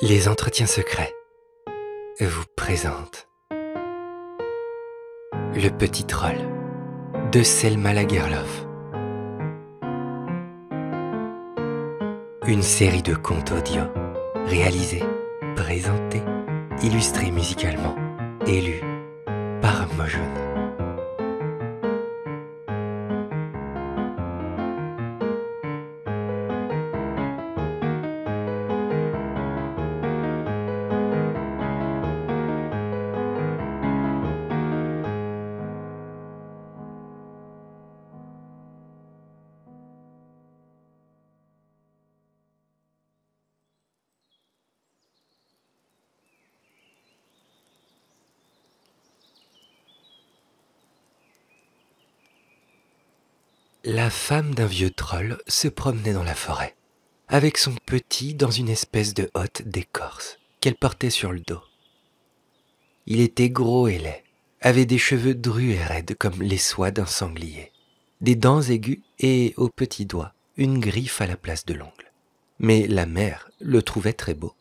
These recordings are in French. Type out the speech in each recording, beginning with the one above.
Les entretiens secrets vous présentent Le petit troll de Selma Lagerlof. Une série de contes audio réalisés, présentés, illustrés musicalement et lus par Mojun. femme d'un vieux troll se promenait dans la forêt, avec son petit dans une espèce de hotte d'écorce qu'elle portait sur le dos. Il était gros et laid, avait des cheveux drus et raides comme les soies d'un sanglier, des dents aiguës et au petit doigt une griffe à la place de l'ongle. Mais la mère le trouvait très beau.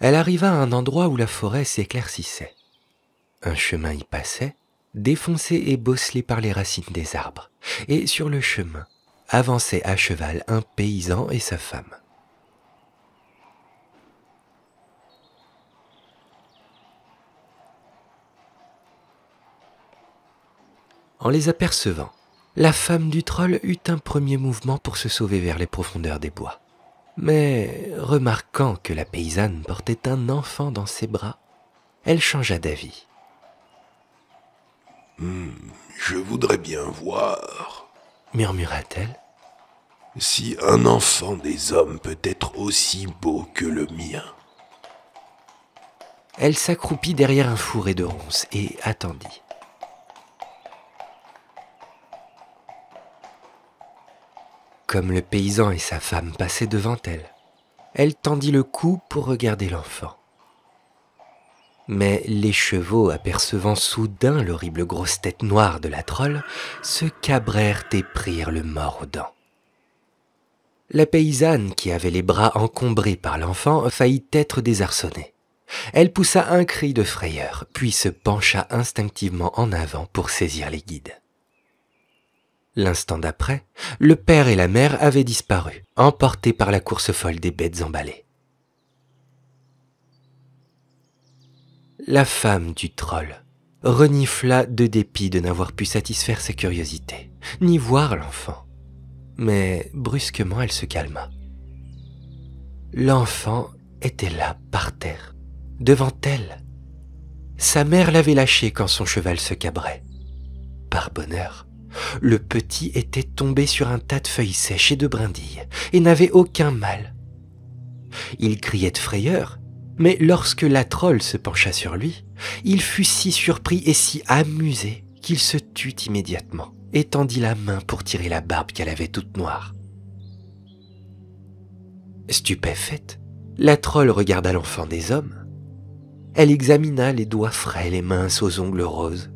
Elle arriva à un endroit où la forêt s'éclaircissait. Un chemin y passait, défoncés et bosselés par les racines des arbres, et sur le chemin avançaient à cheval un paysan et sa femme. En les apercevant, la femme du troll eut un premier mouvement pour se sauver vers les profondeurs des bois. Mais remarquant que la paysanne portait un enfant dans ses bras, elle changea d'avis Hmm, je voudrais bien voir, murmura-t-elle, si un enfant des hommes peut être aussi beau que le mien. Elle s'accroupit derrière un fourré de ronces et attendit. Comme le paysan et sa femme passaient devant elle, elle tendit le cou pour regarder l'enfant. Mais les chevaux, apercevant soudain l'horrible grosse tête noire de la trolle, se cabrèrent et prirent le mort aux dents. La paysanne, qui avait les bras encombrés par l'enfant, faillit être désarçonnée. Elle poussa un cri de frayeur, puis se pencha instinctivement en avant pour saisir les guides. L'instant d'après, le père et la mère avaient disparu, emportés par la course folle des bêtes emballées. la femme du troll renifla de dépit de n'avoir pu satisfaire sa curiosité, ni voir l'enfant. Mais brusquement elle se calma. L'enfant était là, par terre, devant elle. Sa mère l'avait lâché quand son cheval se cabrait. Par bonheur, le petit était tombé sur un tas de feuilles sèches et de brindilles, et n'avait aucun mal. Il criait de frayeur, mais lorsque la troll se pencha sur lui, il fut si surpris et si amusé qu'il se tut immédiatement et tendit la main pour tirer la barbe qu'elle avait toute noire. Stupéfaite, la troll regarda l'enfant des hommes. Elle examina les doigts frais, et minces aux ongles roses,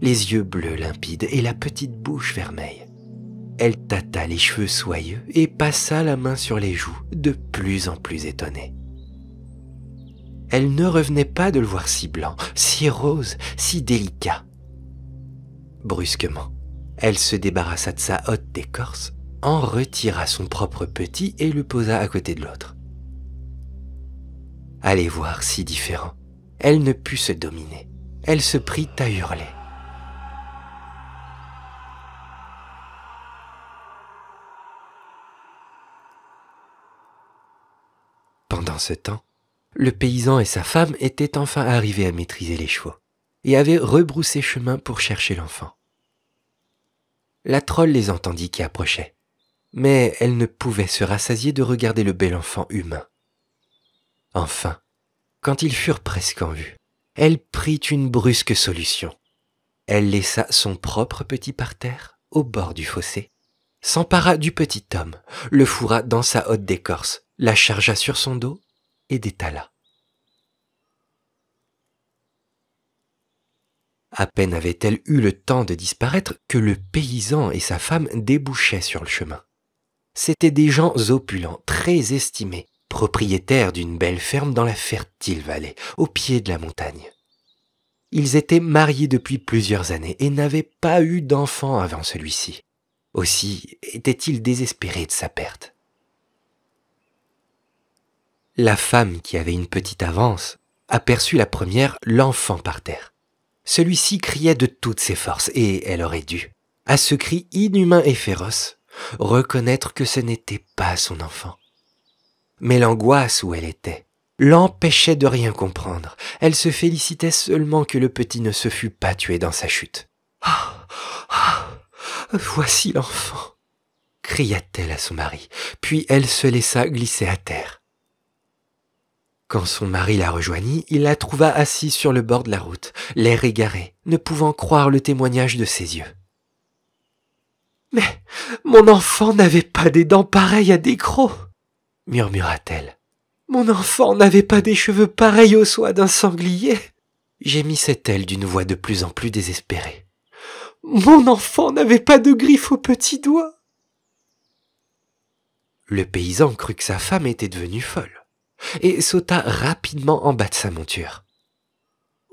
les yeux bleus limpides et la petite bouche vermeille. Elle tâta les cheveux soyeux et passa la main sur les joues, de plus en plus étonnée elle ne revenait pas de le voir si blanc, si rose, si délicat. Brusquement, elle se débarrassa de sa haute écorce, en retira son propre petit et le posa à côté de l'autre. Allez voir si différent, elle ne put se dominer. Elle se prit à hurler. Pendant ce temps, le paysan et sa femme étaient enfin arrivés à maîtriser les chevaux et avaient rebroussé chemin pour chercher l'enfant. La troll les entendit qui approchaient, mais elle ne pouvait se rassasier de regarder le bel enfant humain. Enfin, quand ils furent presque en vue, elle prit une brusque solution. Elle laissa son propre petit parterre au bord du fossé, s'empara du petit homme, le fourra dans sa haute d'écorce, la chargea sur son dos et détala. À peine avait-elle eu le temps de disparaître que le paysan et sa femme débouchaient sur le chemin. C'étaient des gens opulents, très estimés, propriétaires d'une belle ferme dans la fertile vallée, au pied de la montagne. Ils étaient mariés depuis plusieurs années et n'avaient pas eu d'enfant avant celui-ci. Aussi était-il désespéré de sa perte. La femme qui avait une petite avance aperçut la première l'enfant par terre. Celui-ci criait de toutes ses forces, et elle aurait dû, à ce cri inhumain et féroce, reconnaître que ce n'était pas son enfant. Mais l'angoisse où elle était l'empêchait de rien comprendre. Elle se félicitait seulement que le petit ne se fût pas tué dans sa chute. Ah, ah, voici l'enfant cria-t-elle à son mari, puis elle se laissa glisser à terre. Quand son mari la rejoignit, il la trouva assise sur le bord de la route, l'air égaré, ne pouvant croire le témoignage de ses yeux. Mais mon enfant n'avait pas des dents pareilles à des crocs, murmura-t-elle. Mon enfant n'avait pas des cheveux pareils aux soies d'un sanglier, gémissait-elle d'une voix de plus en plus désespérée. Mon enfant n'avait pas de griffes aux petits doigts. Le paysan crut que sa femme était devenue folle et sauta rapidement en bas de sa monture.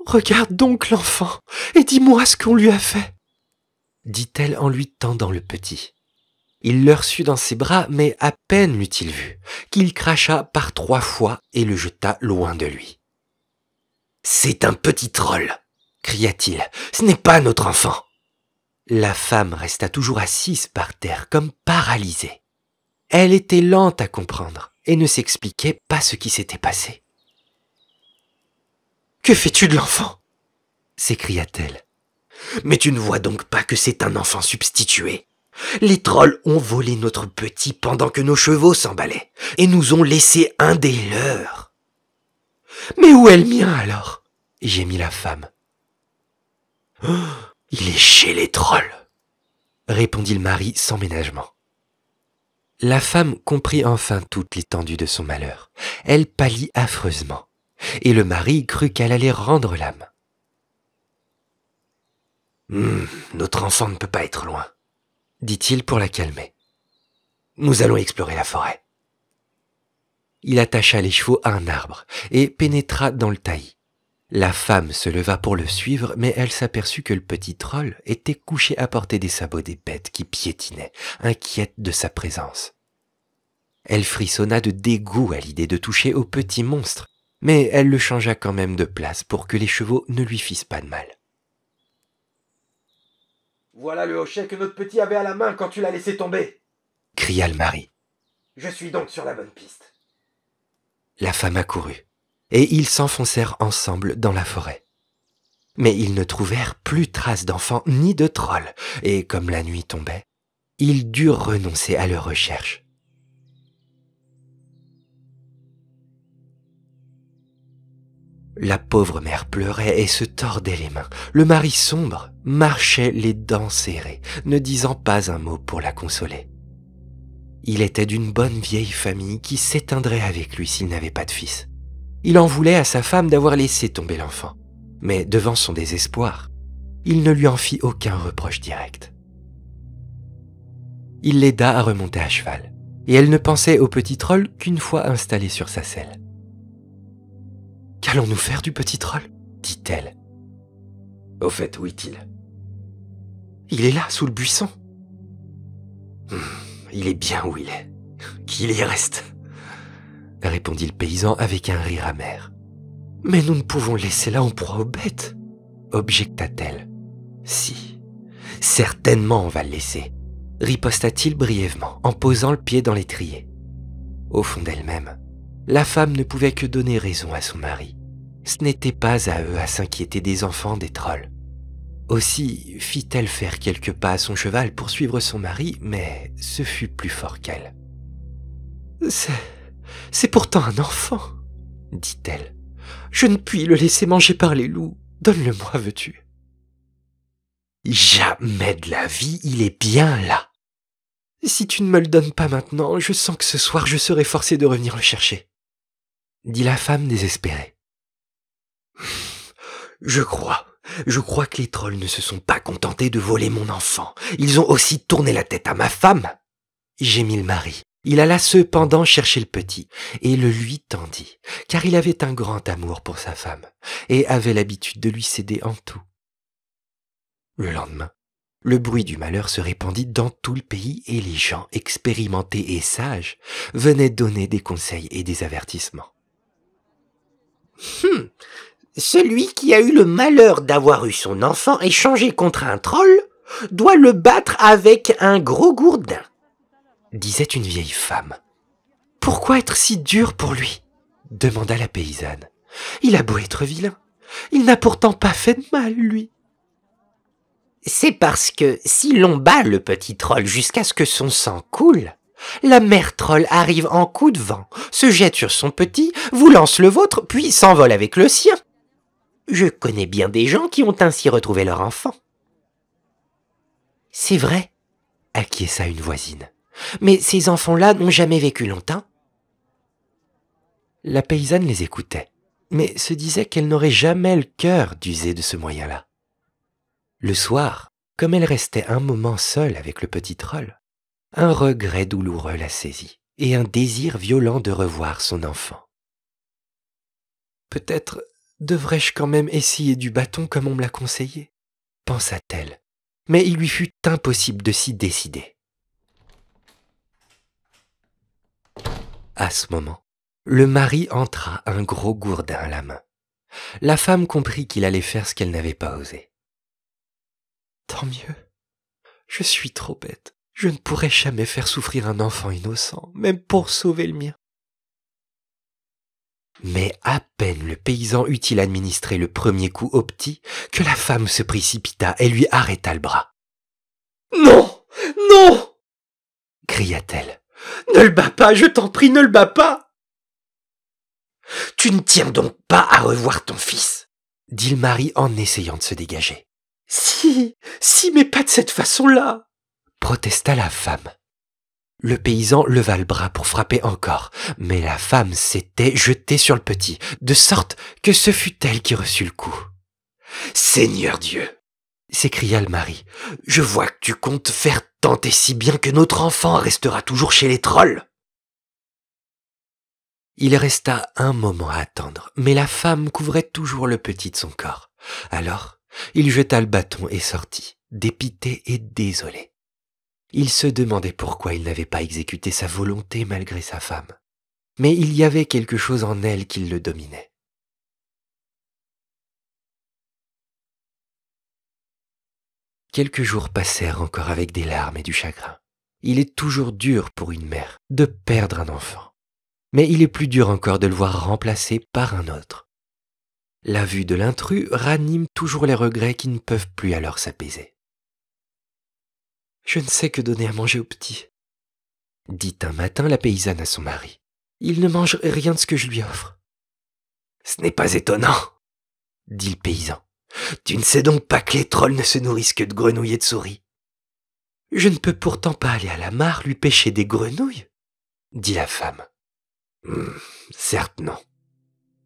Regarde donc l'enfant, et dis-moi ce qu'on lui a fait, dit-elle en lui tendant le petit. Il le reçut dans ses bras, mais à peine l'eut-il vu, qu'il cracha par trois fois et le jeta loin de lui. C'est un petit troll, cria-t-il, ce n'est pas notre enfant. La femme resta toujours assise par terre, comme paralysée. Elle était lente à comprendre et ne s'expliquait pas ce qui s'était passé. Que fais-tu de l'enfant s'écria-t-elle. Mais tu ne vois donc pas que c'est un enfant substitué. Les trolls ont volé notre petit pendant que nos chevaux s'emballaient, et nous ont laissé un des leurs. Mais où est le mien alors gémit la femme. Oh, il est chez les trolls, répondit le mari sans ménagement. La femme comprit enfin toute l'étendue de son malheur. Elle pâlit affreusement, et le mari crut qu'elle allait rendre l'âme. Hmm, notre enfant ne peut pas être loin, dit-il pour la calmer. Nous allons explorer la forêt. Il attacha les chevaux à un arbre et pénétra dans le taillis. La femme se leva pour le suivre, mais elle s'aperçut que le petit troll était couché à portée des sabots des bêtes qui piétinaient, inquiète de sa présence. Elle frissonna de dégoût à l'idée de toucher au petit monstre, mais elle le changea quand même de place pour que les chevaux ne lui fissent pas de mal. Voilà le hochet que notre petit avait à la main quand tu l'as laissé tomber cria le mari. Je suis donc sur la bonne piste. La femme accourut et ils s'enfoncèrent ensemble dans la forêt. Mais ils ne trouvèrent plus trace d'enfants ni de trolls, et comme la nuit tombait, ils durent renoncer à leur recherche. La pauvre mère pleurait et se tordait les mains. Le mari sombre marchait les dents serrées, ne disant pas un mot pour la consoler. Il était d'une bonne vieille famille qui s'éteindrait avec lui s'il n'avait pas de fils. Il en voulait à sa femme d'avoir laissé tomber l'enfant, mais devant son désespoir, il ne lui en fit aucun reproche direct. Il l'aida à remonter à cheval, et elle ne pensait au petit troll qu'une fois installé sur sa selle. Qu'allons-nous faire du petit troll dit-elle. Au fait, où est-il Il est là, sous le buisson. Hmm, il est bien où il est. Qu'il y reste répondit le paysan avec un rire amer. Mais nous ne pouvons laisser là en proie aux bêtes, objecta-t-elle. Si, certainement on va le laisser, riposta-t-il brièvement en posant le pied dans l'étrier. Au fond d'elle-même, la femme ne pouvait que donner raison à son mari. Ce n'était pas à eux à s'inquiéter des enfants des trolls. Aussi fit-elle faire quelques pas à son cheval pour suivre son mari, mais ce fut plus fort qu'elle. C'est c'est pourtant un enfant, dit-elle. Je ne puis le laisser manger par les loups. Donne-le-moi, veux-tu Jamais de la vie, il est bien là. Si tu ne me le donnes pas maintenant, je sens que ce soir je serai forcé de revenir le chercher, dit la femme désespérée. Je crois, je crois que les trolls ne se sont pas contentés de voler mon enfant. Ils ont aussi tourné la tête à ma femme, gémit le mari. Il alla cependant chercher le petit, et le lui tendit, car il avait un grand amour pour sa femme, et avait l'habitude de lui céder en tout. Le lendemain, le bruit du malheur se répandit dans tout le pays, et les gens expérimentés et sages venaient donner des conseils et des avertissements. Hum, celui qui a eu le malheur d'avoir eu son enfant échangé contre un troll doit le battre avec un gros gourdin disait une vieille femme. Pourquoi être si dur pour lui demanda la paysanne. Il a beau être vilain, il n'a pourtant pas fait de mal, lui. C'est parce que si l'on bat le petit troll jusqu'à ce que son sang coule, la mère troll arrive en coup de vent, se jette sur son petit, vous lance le vôtre, puis s'envole avec le sien. Je connais bien des gens qui ont ainsi retrouvé leur enfant. C'est vrai, acquiesça une voisine. Mais ces enfants-là n'ont jamais vécu longtemps. La paysanne les écoutait, mais se disait qu'elle n'aurait jamais le cœur d'user de ce moyen-là. Le soir, comme elle restait un moment seule avec le petit troll, un regret douloureux la saisit et un désir violent de revoir son enfant. Peut-être devrais-je quand même essayer du bâton comme on me l'a conseillé, pensa-t-elle, mais il lui fut impossible de s'y décider. À ce moment, le mari entra un gros gourdin à la main. La femme comprit qu'il allait faire ce qu'elle n'avait pas osé. Tant mieux. Je suis trop bête. Je ne pourrai jamais faire souffrir un enfant innocent, même pour sauver le mien. Mais à peine le paysan eut-il administré le premier coup au petit que la femme se précipita et lui arrêta le bras. Non Non cria-t-elle. Ne le bats pas, je t'en prie, ne le bats pas. Tu ne tiens donc pas à revoir ton fils, dit le mari en essayant de se dégager. Si, si, mais pas de cette façon-là, protesta la femme. Le paysan leva le bras pour frapper encore, mais la femme s'était jetée sur le petit, de sorte que ce fut elle qui reçut le coup. Seigneur Dieu, s'écria le mari. Je vois que tu comptes faire tant et si bien que notre enfant restera toujours chez les trolls. Il resta un moment à attendre, mais la femme couvrait toujours le petit de son corps. Alors, il jeta le bâton et sortit, dépité et désolé. Il se demandait pourquoi il n'avait pas exécuté sa volonté malgré sa femme. Mais il y avait quelque chose en elle qui le dominait. Quelques jours passèrent encore avec des larmes et du chagrin. Il est toujours dur pour une mère de perdre un enfant, mais il est plus dur encore de le voir remplacé par un autre. La vue de l'intrus ranime toujours les regrets qui ne peuvent plus alors s'apaiser. Je ne sais que donner à manger au petit, dit un matin la paysanne à son mari. Il ne mange rien de ce que je lui offre. Ce n'est pas étonnant, dit le paysan. Tu ne sais donc pas que les trolls ne se nourrissent que de grenouilles et de souris. Je ne peux pourtant pas aller à la mare lui pêcher des grenouilles, dit la femme. Hmm, certes non,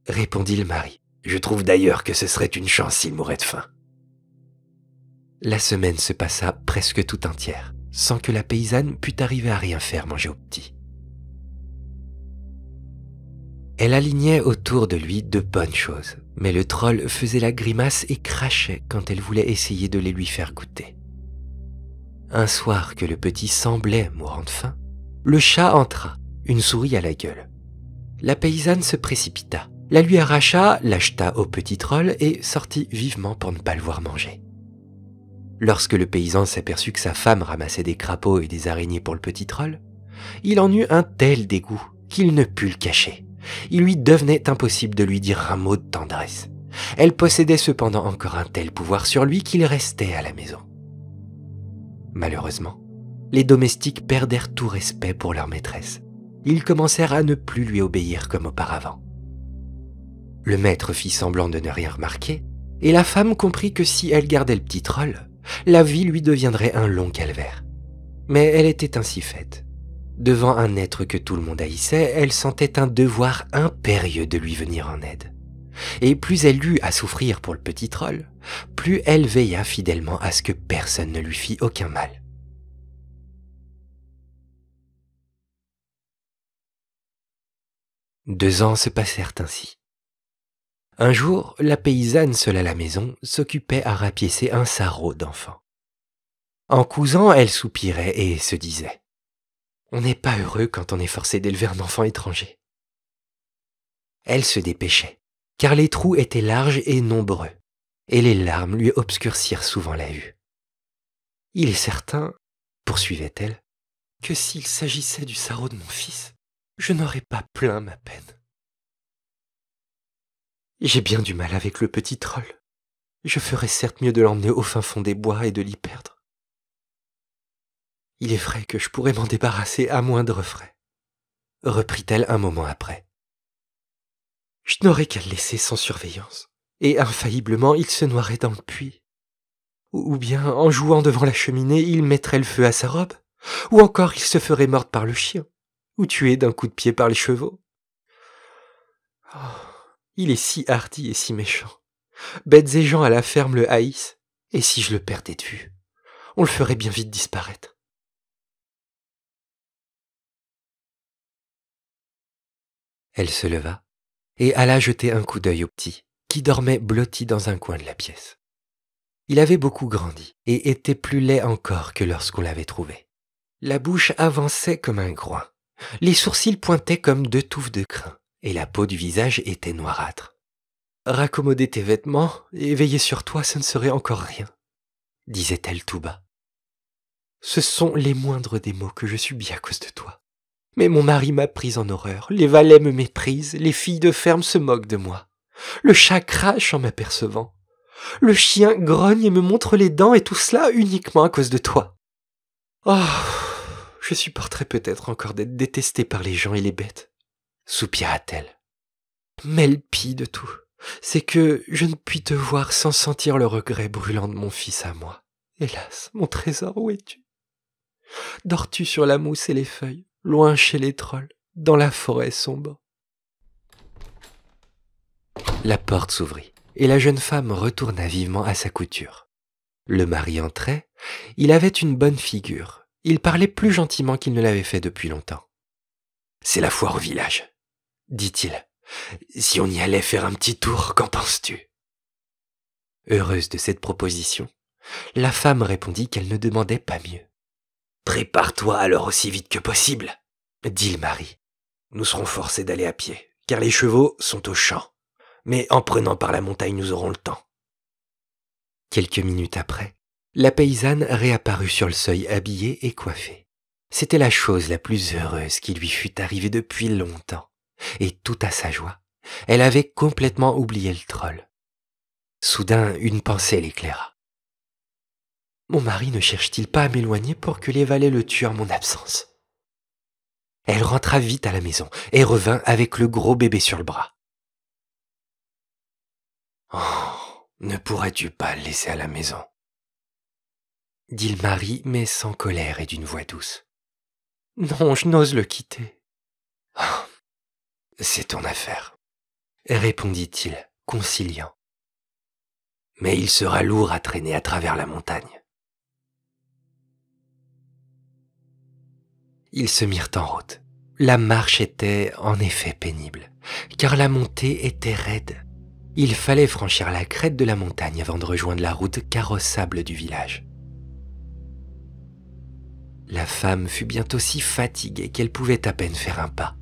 répondit le mari. Je trouve d'ailleurs que ce serait une chance s'il mourait de faim. La semaine se passa presque tout entière, sans que la paysanne pût arriver à rien faire manger au petit. Elle alignait autour de lui de bonnes choses, mais le troll faisait la grimace et crachait quand elle voulait essayer de les lui faire goûter. Un soir que le petit semblait mourant de faim, le chat entra, une souris à la gueule. La paysanne se précipita, la lui arracha, l'acheta au petit troll et sortit vivement pour ne pas le voir manger. Lorsque le paysan s'aperçut que sa femme ramassait des crapauds et des araignées pour le petit troll, il en eut un tel dégoût qu'il ne put le cacher. Il lui devenait impossible de lui dire un mot de tendresse. Elle possédait cependant encore un tel pouvoir sur lui qu'il restait à la maison. Malheureusement, les domestiques perdèrent tout respect pour leur maîtresse. Ils commencèrent à ne plus lui obéir comme auparavant. Le maître fit semblant de ne rien remarquer, et la femme comprit que si elle gardait le petit rôle, la vie lui deviendrait un long calvaire. Mais elle était ainsi faite. Devant un être que tout le monde haïssait, elle sentait un devoir impérieux de lui venir en aide. Et plus elle eut à souffrir pour le petit troll, plus elle veilla fidèlement à ce que personne ne lui fît aucun mal. Deux ans se passèrent ainsi. Un jour, la paysanne seule à la maison s'occupait à rapiécer un sarrau d'enfant. En cousant, elle soupirait et se disait on n'est pas heureux quand on est forcé d'élever un enfant étranger. Elle se dépêchait, car les trous étaient larges et nombreux, et les larmes lui obscurcirent souvent la vue. Il est certain, poursuivait-elle, que s'il s'agissait du sarrau de mon fils, je n'aurais pas plein ma peine. J'ai bien du mal avec le petit troll. Je ferais certes mieux de l'emmener au fin fond des bois et de l'y perdre. Il est vrai que je pourrais m'en débarrasser à moindre frais, reprit-elle un moment après. Je n'aurais qu'à le laisser sans surveillance, et infailliblement il se noierait dans le puits. Ou bien, en jouant devant la cheminée, il mettrait le feu à sa robe, ou encore il se ferait mordre par le chien, ou tué d'un coup de pied par les chevaux. Oh, il est si hardi et si méchant. Bêtes et gens à la ferme le haïssent, et si je le perdais de vue, on le ferait bien vite disparaître. Elle se leva et alla jeter un coup d'œil au petit, qui dormait blotti dans un coin de la pièce. Il avait beaucoup grandi et était plus laid encore que lorsqu'on l'avait trouvé. La bouche avançait comme un groin, les sourcils pointaient comme deux touffes de crin, et la peau du visage était noirâtre. Raccommoder tes vêtements et veiller sur toi, ce ne serait encore rien, disait-elle tout bas. Ce sont les moindres des mots que je subis à cause de toi. Mais mon mari m'a prise en horreur, les valets me méprisent, les filles de ferme se moquent de moi. Le chat crache en m'apercevant. Le chien grogne et me montre les dents et tout cela uniquement à cause de toi. Oh, je supporterai peut-être encore d'être détesté par les gens et les bêtes, soupira-t-elle. Mais le pire de tout, c'est que je ne puis te voir sans sentir le regret brûlant de mon fils à moi. Hélas, mon trésor, où es-tu Dors-tu sur la mousse et les feuilles loin chez les trolls, dans la forêt sombre. La porte s'ouvrit, et la jeune femme retourna vivement à sa couture. Le mari entrait, il avait une bonne figure, il parlait plus gentiment qu'il ne l'avait fait depuis longtemps. C'est la foire au village, dit-il. Si on y allait faire un petit tour, qu'en penses-tu Heureuse de cette proposition, la femme répondit qu'elle ne demandait pas mieux. Prépare-toi alors aussi vite que possible, dit le mari. Nous serons forcés d'aller à pied, car les chevaux sont au champ. Mais en prenant par la montagne, nous aurons le temps. Quelques minutes après, la paysanne réapparut sur le seuil habillée et coiffée. C'était la chose la plus heureuse qui lui fût arrivée depuis longtemps, et tout à sa joie, elle avait complètement oublié le troll. Soudain, une pensée l'éclaira. Mon mari ne cherche-t-il pas à m'éloigner pour que les valets le tuent en mon absence Elle rentra vite à la maison et revint avec le gros bébé sur le bras. Oh, ne pourrais-tu pas le laisser à la maison dit le mari, mais sans colère et d'une voix douce. Non, je n'ose le quitter. Oh, c'est ton affaire, répondit-il, conciliant. Mais il sera lourd à traîner à travers la montagne. Ils se mirent en route. La marche était en effet pénible, car la montée était raide. Il fallait franchir la crête de la montagne avant de rejoindre la route carrossable du village. La femme fut bientôt si fatiguée qu'elle pouvait à peine faire un pas.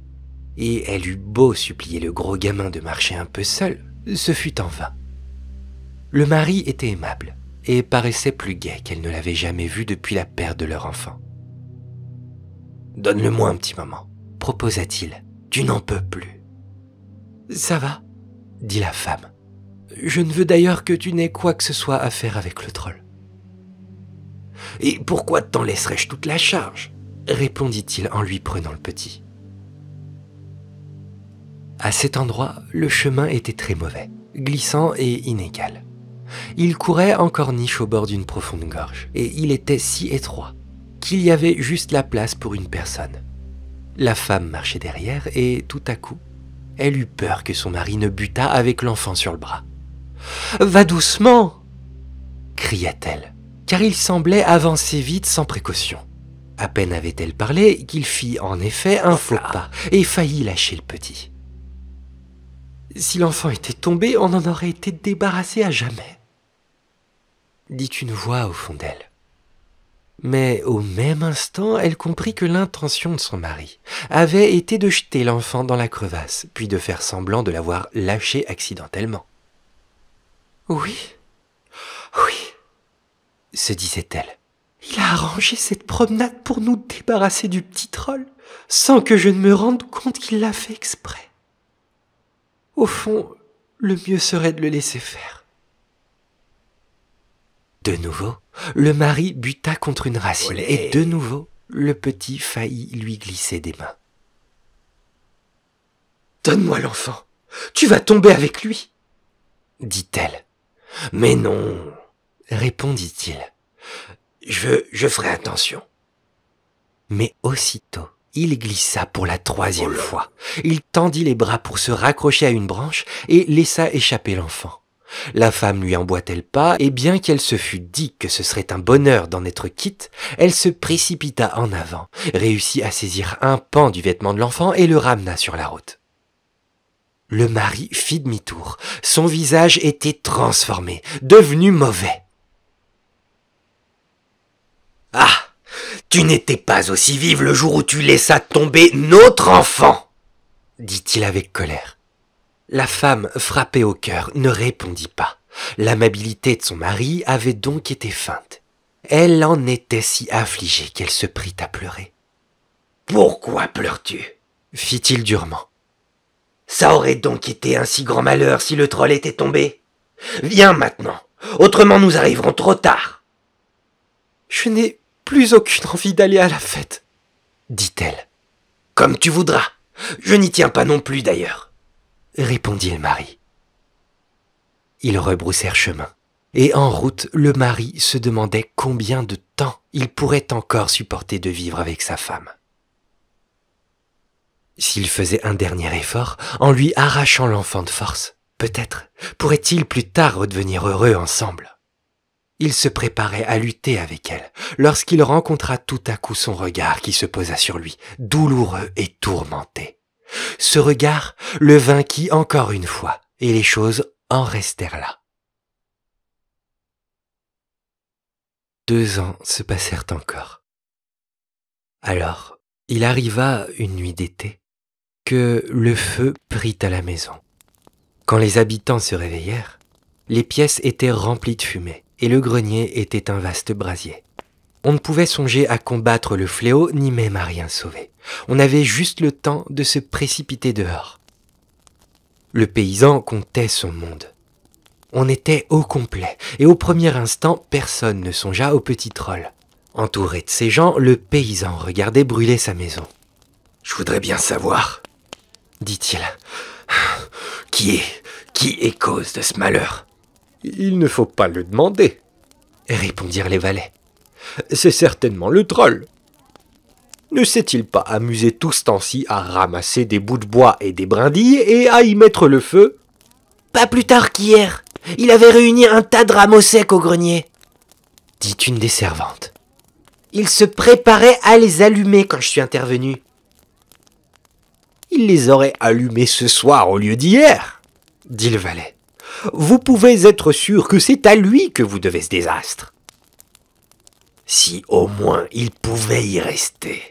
Et elle eut beau supplier le gros gamin de marcher un peu seul, ce fut en vain. Le mari était aimable et paraissait plus gai qu'elle ne l'avait jamais vu depuis la perte de leur enfant. Donne-le-moi un petit moment, proposa-t-il. Tu n'en peux plus. Ça va, dit la femme. Je ne veux d'ailleurs que tu n'aies quoi que ce soit à faire avec le troll. Et pourquoi t'en laisserais-je toute la charge répondit-il en lui prenant le petit. À cet endroit, le chemin était très mauvais, glissant et inégal. Il courait en corniche au bord d'une profonde gorge, et il était si étroit qu'il y avait juste la place pour une personne. La femme marchait derrière et, tout à coup, elle eut peur que son mari ne butât avec l'enfant sur le bras. Va doucement cria-t-elle, car il semblait avancer vite sans précaution. À peine avait-elle parlé qu'il fit en effet un faux pas et faillit lâcher le petit. Si l'enfant était tombé, on en aurait été débarrassé à jamais, dit une voix au fond d'elle. Mais au même instant, elle comprit que l'intention de son mari avait été de jeter l'enfant dans la crevasse, puis de faire semblant de l'avoir lâché accidentellement. Oui, oui, se disait-elle. Il a arrangé cette promenade pour nous débarrasser du petit troll, sans que je ne me rende compte qu'il l'a fait exprès. Au fond, le mieux serait de le laisser faire. De nouveau, le mari buta contre une racine, et de nouveau, le petit faillit lui glisser des mains. Donne-moi l'enfant, tu vas tomber avec lui, dit-elle. Mais non, répondit-il. Je, je ferai attention. Mais aussitôt, il glissa pour la troisième oh fois. Il tendit les bras pour se raccrocher à une branche et laissa échapper l'enfant. La femme lui emboîtait le pas, et bien qu'elle se fût dit que ce serait un bonheur d'en être quitte, elle se précipita en avant, réussit à saisir un pan du vêtement de l'enfant et le ramena sur la route. Le mari fit demi-tour. Son visage était transformé, devenu mauvais. Ah Tu n'étais pas aussi vive le jour où tu laissas tomber notre enfant dit-il avec colère. La femme, frappée au cœur, ne répondit pas. L'amabilité de son mari avait donc été feinte. Elle en était si affligée qu'elle se prit à pleurer. Pourquoi pleures-tu fit-il durement. Ça aurait donc été un si grand malheur si le troll était tombé. Viens maintenant, autrement nous arriverons trop tard. Je n'ai plus aucune envie d'aller à la fête, dit-elle. Comme tu voudras. Je n'y tiens pas non plus d'ailleurs répondit le mari. Ils rebroussèrent chemin, et en route, le mari se demandait combien de temps il pourrait encore supporter de vivre avec sa femme. S'il faisait un dernier effort, en lui arrachant l'enfant de force, peut-être pourrait-il plus tard redevenir heureux ensemble. Il se préparait à lutter avec elle lorsqu'il rencontra tout à coup son regard qui se posa sur lui, douloureux et tourmenté. Ce regard le vainquit encore une fois, et les choses en restèrent là. Deux ans se passèrent encore. Alors, il arriva une nuit d'été que le feu prit à la maison. Quand les habitants se réveillèrent, les pièces étaient remplies de fumée et le grenier était un vaste brasier. On ne pouvait songer à combattre le fléau, ni même à rien sauver. On avait juste le temps de se précipiter dehors. Le paysan comptait son monde. On était au complet, et au premier instant, personne ne songea au petit troll. Entouré de ses gens, le paysan regardait brûler sa maison. Je voudrais bien savoir, dit-il, qui est, qui est cause de ce malheur Il ne faut pas le demander, répondirent les valets. C'est certainement le troll. Ne s'est-il pas amusé tout ce temps-ci à ramasser des bouts de bois et des brindilles et à y mettre le feu Pas plus tard qu'hier, il avait réuni un tas de rameaux secs au grenier, dit une des servantes. Il se préparait à les allumer quand je suis intervenu. Il les aurait allumés ce soir au lieu d'hier, dit le valet. Vous pouvez être sûr que c'est à lui que vous devez ce désastre. Si au moins il pouvait y rester.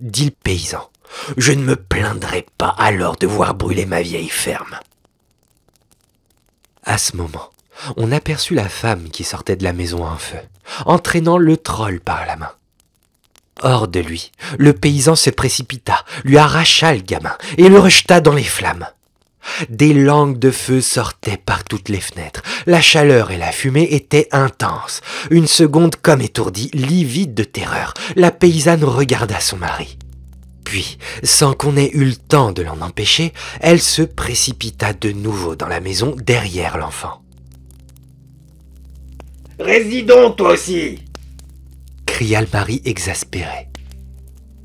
Dit le paysan, je ne me plaindrai pas alors de voir brûler ma vieille ferme. À ce moment, on aperçut la femme qui sortait de la maison en feu, entraînant le troll par la main. Hors de lui, le paysan se précipita, lui arracha le gamin et le rejeta dans les flammes. Des langues de feu sortaient par toutes les fenêtres. La chaleur et la fumée étaient intenses. Une seconde comme étourdie, livide de terreur, la paysanne regarda son mari. Puis, sans qu'on ait eu le temps de l'en empêcher, elle se précipita de nouveau dans la maison derrière l'enfant. Résidons toi aussi cria le mari exaspéré.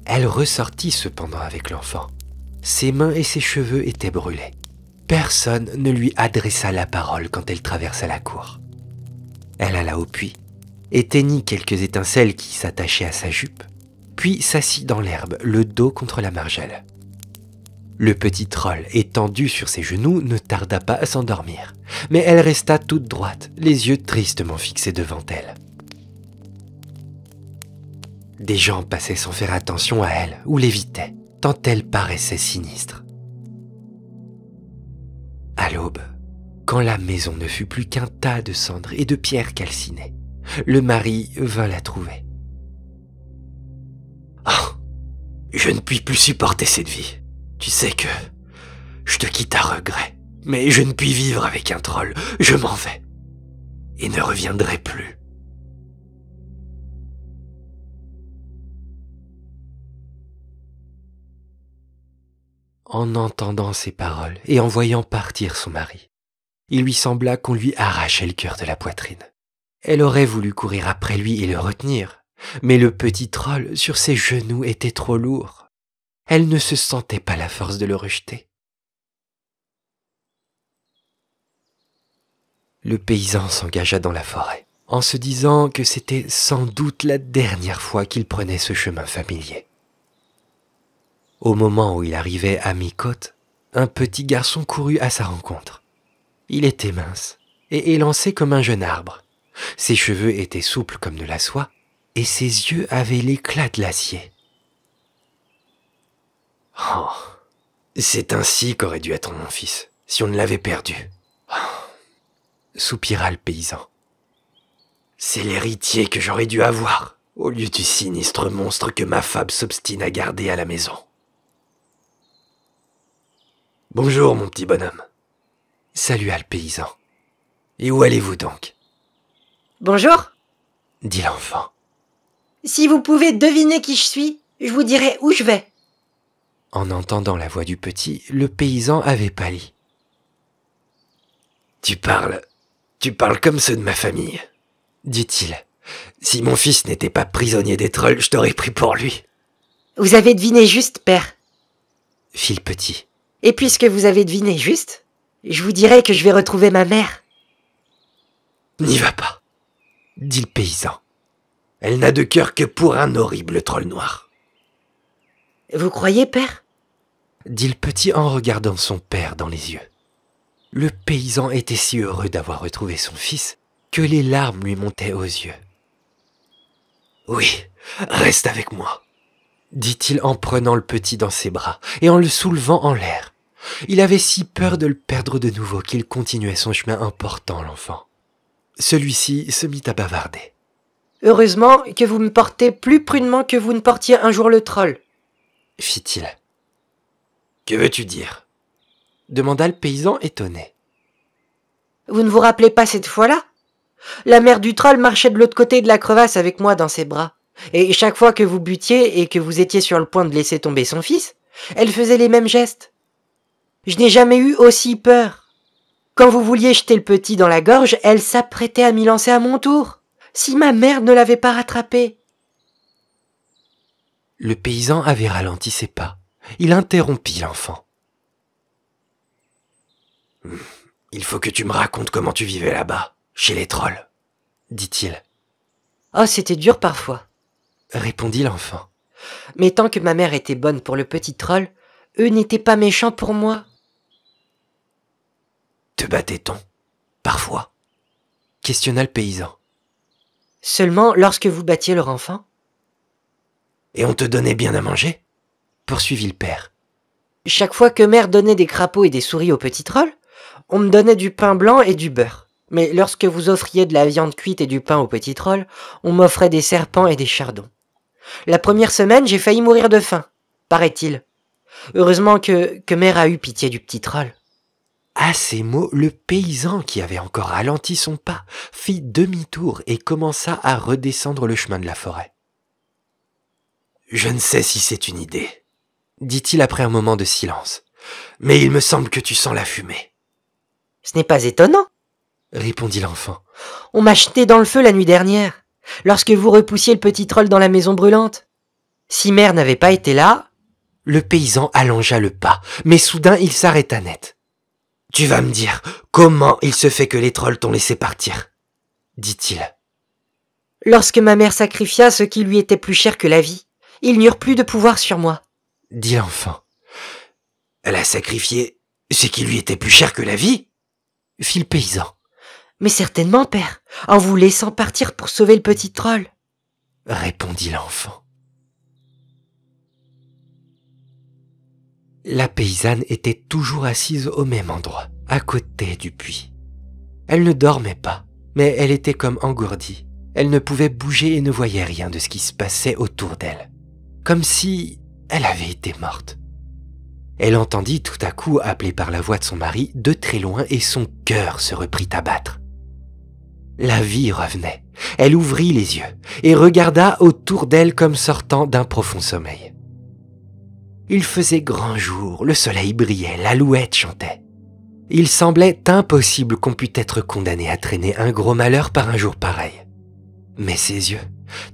Elle ressortit cependant avec l'enfant. Ses mains et ses cheveux étaient brûlés personne ne lui adressa la parole quand elle traversa la cour. Elle alla au puits, éteignit quelques étincelles qui s'attachaient à sa jupe, puis s'assit dans l'herbe, le dos contre la margelle. Le petit troll, étendu sur ses genoux, ne tarda pas à s'endormir, mais elle resta toute droite, les yeux tristement fixés devant elle. Des gens passaient sans faire attention à elle ou l'évitaient, tant elle paraissait sinistre. À l'aube, quand la maison ne fut plus qu'un tas de cendres et de pierres calcinées, le mari vint la trouver. Ah, je ne puis plus supporter cette vie. Tu sais que je te quitte à regret, mais je ne puis vivre avec un troll. Je m'en vais et ne reviendrai plus. En entendant ces paroles et en voyant partir son mari, il lui sembla qu'on lui arrachait le cœur de la poitrine. Elle aurait voulu courir après lui et le retenir, mais le petit troll sur ses genoux était trop lourd. Elle ne se sentait pas la force de le rejeter. Le paysan s'engagea dans la forêt, en se disant que c'était sans doute la dernière fois qu'il prenait ce chemin familier. Au moment où il arrivait à mi-côte, un petit garçon courut à sa rencontre. Il était mince et élancé comme un jeune arbre. Ses cheveux étaient souples comme de la soie, et ses yeux avaient l'éclat de l'acier. Oh, c'est ainsi qu'aurait dû être mon fils, si on ne l'avait perdu. Oh, soupira le paysan. C'est l'héritier que j'aurais dû avoir, au lieu du sinistre monstre que ma femme s'obstine à garder à la maison. Bonjour, mon petit bonhomme. à le paysan. Et où allez-vous donc Bonjour, dit l'enfant. Si vous pouvez deviner qui je suis, je vous dirai où je vais. En entendant la voix du petit, le paysan avait pâli. Tu parles, tu parles comme ceux de ma famille, dit-il. Si mon fils n'était pas prisonnier des trolls, je t'aurais pris pour lui. Vous avez deviné juste, père, fit le petit. Et puisque vous avez deviné juste, je vous dirai que je vais retrouver ma mère. N'y va pas, dit le paysan. Elle n'a de cœur que pour un horrible troll noir. Vous croyez, père dit le petit en regardant son père dans les yeux. Le paysan était si heureux d'avoir retrouvé son fils que les larmes lui montaient aux yeux. Oui, reste avec moi, dit-il en prenant le petit dans ses bras et en le soulevant en l'air. Il avait si peur de le perdre de nouveau qu'il continuait son chemin important, l'enfant. Celui-ci se mit à bavarder. Heureusement que vous me portez plus prudemment que vous ne portiez un jour le troll, fit-il. Que veux-tu dire demanda le paysan étonné. Vous ne vous rappelez pas cette fois-là La mère du troll marchait de l'autre côté de la crevasse avec moi dans ses bras. Et chaque fois que vous butiez et que vous étiez sur le point de laisser tomber son fils, elle faisait les mêmes gestes. Je n'ai jamais eu aussi peur. Quand vous vouliez jeter le petit dans la gorge, elle s'apprêtait à m'y lancer à mon tour. Si ma mère ne l'avait pas rattrapé. Le paysan avait ralenti ses pas. Il interrompit l'enfant. Hmm, il faut que tu me racontes comment tu vivais là-bas, chez les trolls, dit-il. Oh, c'était dur parfois, répondit l'enfant. Mais tant que ma mère était bonne pour le petit troll, eux n'étaient pas méchants pour moi. Te battait-on Parfois questionna le paysan. Seulement lorsque vous battiez leur enfant Et on te donnait bien à manger poursuivit le père. Chaque fois que mère donnait des crapauds et des souris au petit trolls, on me donnait du pain blanc et du beurre. Mais lorsque vous offriez de la viande cuite et du pain au petit trolls, on m'offrait des serpents et des chardons. La première semaine, j'ai failli mourir de faim, paraît-il. Heureusement que, que mère a eu pitié du petit troll. À ces mots, le paysan, qui avait encore ralenti son pas, fit demi-tour et commença à redescendre le chemin de la forêt. Je ne sais si c'est une idée, dit-il après un moment de silence, mais il me semble que tu sens la fumée. Ce n'est pas étonnant, répondit l'enfant. On m'a jeté dans le feu la nuit dernière, lorsque vous repoussiez le petit troll dans la maison brûlante. Si mère n'avait pas été là. Le paysan allongea le pas, mais soudain il s'arrêta net. Tu vas me dire comment il se fait que les trolls t'ont laissé partir dit-il. Lorsque ma mère sacrifia ce qui lui était plus cher que la vie, ils n'eurent plus de pouvoir sur moi. Dit l'enfant. Elle a sacrifié ce qui lui était plus cher que la vie fit le paysan. Mais certainement, père, en vous laissant partir pour sauver le petit troll. répondit l'enfant. La paysanne était toujours assise au même endroit, à côté du puits. Elle ne dormait pas, mais elle était comme engourdie. Elle ne pouvait bouger et ne voyait rien de ce qui se passait autour d'elle, comme si elle avait été morte. Elle entendit tout à coup, appeler par la voix de son mari, de très loin et son cœur se reprit à battre. La vie revenait. Elle ouvrit les yeux et regarda autour d'elle comme sortant d'un profond sommeil. Il faisait grand jour, le soleil brillait, l'alouette chantait. Il semblait impossible qu'on pût être condamné à traîner un gros malheur par un jour pareil. Mais ses yeux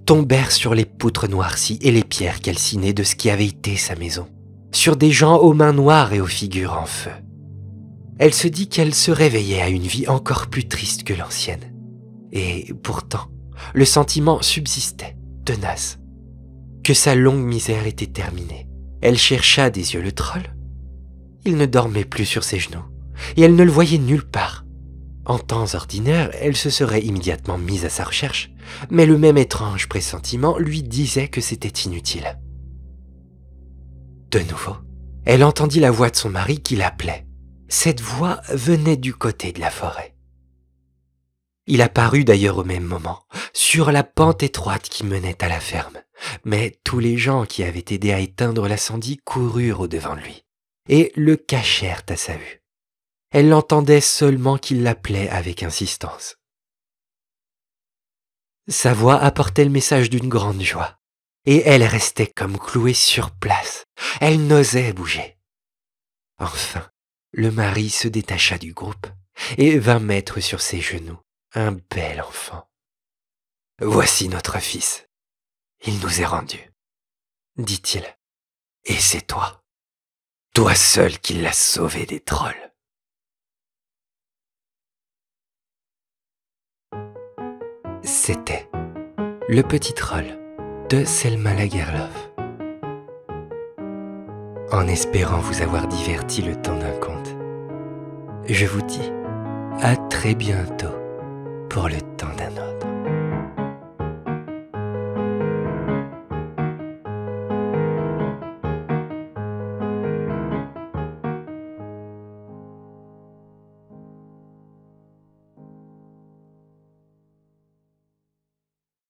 tombèrent sur les poutres noircies et les pierres calcinées de ce qui avait été sa maison, sur des gens aux mains noires et aux figures en feu. Elle se dit qu'elle se réveillait à une vie encore plus triste que l'ancienne. Et pourtant, le sentiment subsistait, tenace, que sa longue misère était terminée, elle chercha des yeux le troll. Il ne dormait plus sur ses genoux, et elle ne le voyait nulle part. En temps ordinaire, elle se serait immédiatement mise à sa recherche, mais le même étrange pressentiment lui disait que c'était inutile. De nouveau, elle entendit la voix de son mari qui l'appelait. Cette voix venait du côté de la forêt. Il apparut d'ailleurs au même moment, sur la pente étroite qui menait à la ferme. Mais tous les gens qui avaient aidé à éteindre l'incendie coururent au-devant de lui et le cachèrent à sa vue. Elle l'entendait seulement qu'il l'appelait avec insistance. Sa voix apportait le message d'une grande joie, et elle restait comme clouée sur place. Elle n'osait bouger. Enfin, le mari se détacha du groupe et vint mettre sur ses genoux un bel enfant. Voici notre fils, il nous est rendu, dit-il. Et c'est toi, toi seul qui l'as sauvé des trolls. C'était Le Petit Troll de Selma Lagerlof. En espérant vous avoir diverti le temps d'un conte, je vous dis à très bientôt pour le temps d'un autre.